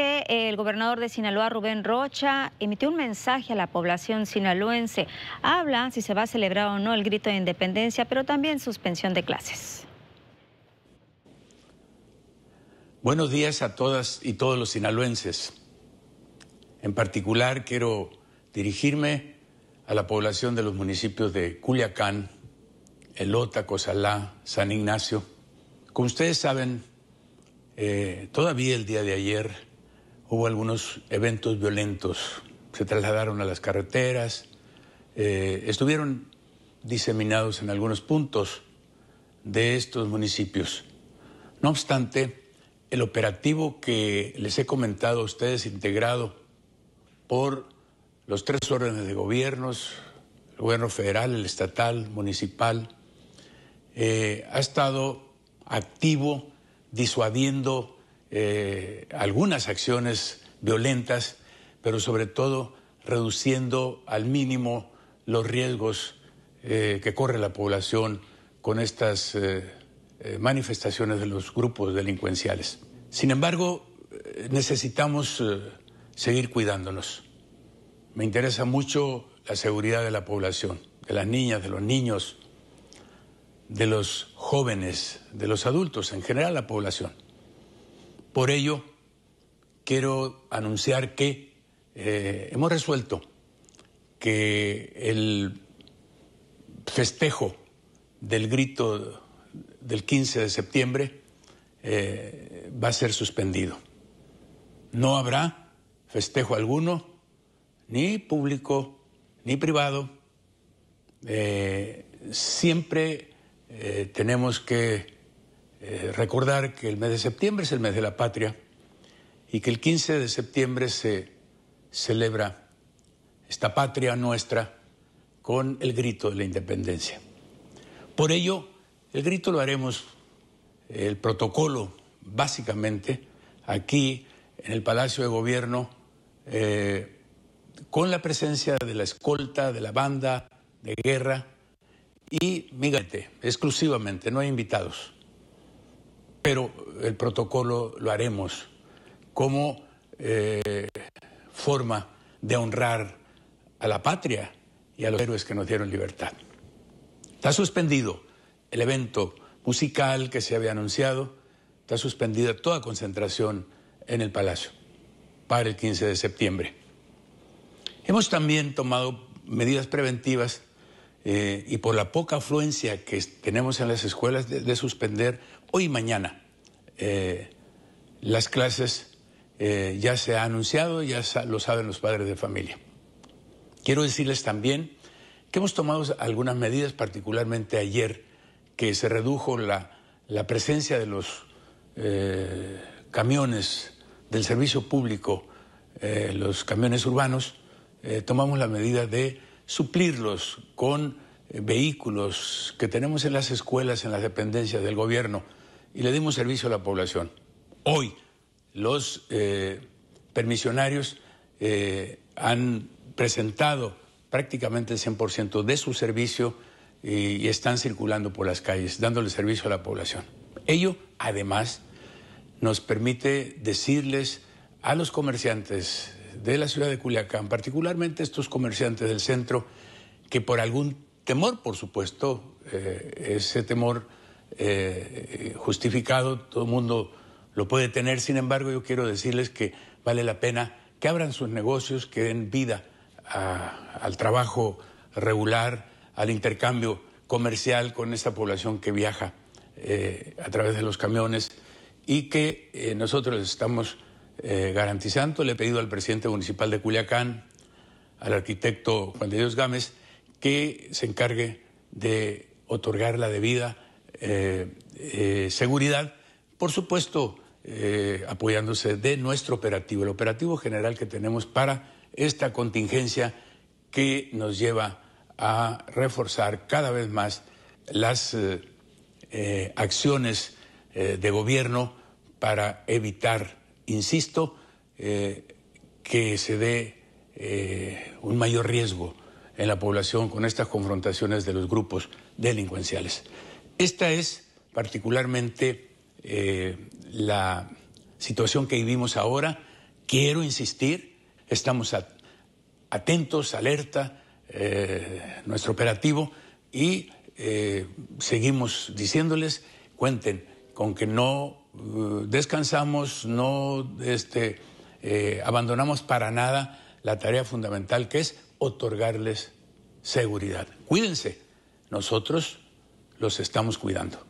el gobernador de Sinaloa, Rubén Rocha, emitió un mensaje a la población sinaloense. Habla si se va a celebrar o no el grito de independencia, pero también suspensión de clases. Buenos días a todas y todos los sinaloenses. En particular quiero dirigirme a la población de los municipios de Culiacán, Elota, Cozalá, San Ignacio. Como ustedes saben, eh, todavía el día de ayer hubo algunos eventos violentos. Se trasladaron a las carreteras, eh, estuvieron diseminados en algunos puntos de estos municipios. No obstante, el operativo que les he comentado a ustedes, integrado por los tres órdenes de gobiernos, el gobierno federal, el estatal, municipal, eh, ha estado activo disuadiendo eh, algunas acciones violentas, pero sobre todo reduciendo al mínimo los riesgos eh, que corre la población con estas eh, manifestaciones de los grupos delincuenciales. Sin embargo, necesitamos seguir cuidándonos. Me interesa mucho la seguridad de la población, de las niñas, de los niños, de los jóvenes, de los adultos, en general la población. Por ello, quiero anunciar que eh, hemos resuelto que el festejo del grito del 15 de septiembre eh, va a ser suspendido. No habrá festejo alguno, ni público, ni privado. Eh, siempre tenemos que eh, recordar que el mes de septiembre es el mes de la patria y que el 15 de septiembre se celebra esta patria nuestra con el grito de la independencia. Por ello, el grito lo haremos, el protocolo básicamente, aquí en el Palacio de Gobierno, eh, con la presencia de la escolta, de la banda de guerra y mi exclusivamente, no hay invitados pero el protocolo lo haremos como eh, forma de honrar a la patria y a los héroes que nos dieron libertad. Está suspendido el evento musical que se había anunciado, está suspendida toda concentración en el Palacio para el 15 de septiembre. Hemos también tomado medidas preventivas eh, y por la poca afluencia que tenemos en las escuelas de, suspender hoy y mañana eh, las clases, eh, ya se ha anunciado, ya lo saben los padres de familia. Quiero decirles también que hemos tomado algunas medidas, particularmente ayer, que se redujo la presencia de los camiones del servicio público, los camiones urbanos, tomamos la medida de suplirlos con eh, vehículos que tenemos en las escuelas, en las dependencias del gobierno, y le dimos servicio a la población. Hoy los eh, permisionarios eh, han presentado prácticamente el 100% de su servicio y están circulando por las calles, dándole servicio a la población. Ello, además, nos permite decirles a los comerciantes de la ciudad de Culiacán, particularmente estos comerciantes del centro, que por algún temor, por supuesto, eh, ese temor eh, justificado, todo el mundo lo puede tener, sin embargo yo quiero decirles que vale la pena que abran sus negocios, que den vida al trabajo regular, al intercambio comercial con esta población que viaja eh, a través de los camiones y que nosotros estamos eh, garantizando. Le he pedido al presidente municipal de Culiacán, al arquitecto Juan de Dios Gámez, que se encargue de otorgar la debida eh, eh, seguridad, por supuesto apoyándose de nuestro operativo, el operativo general que tenemos para esta contingencia que nos lleva a reforzar cada vez más las acciones de gobierno para evitar insisto, eh, que se dé eh, un mayor riesgo en la población con estas confrontaciones de los grupos delincuenciales. Esta es particularmente eh, la situación que vivimos ahora. Quiero insistir, estamos atentos, alerta, nuestro operativo y seguimos diciéndoles, cuenten con que no eh, descansamos, no este, eh, abandonamos para nada la tarea fundamental que es otorgarles seguridad. Cuídense, nosotros los estamos cuidando.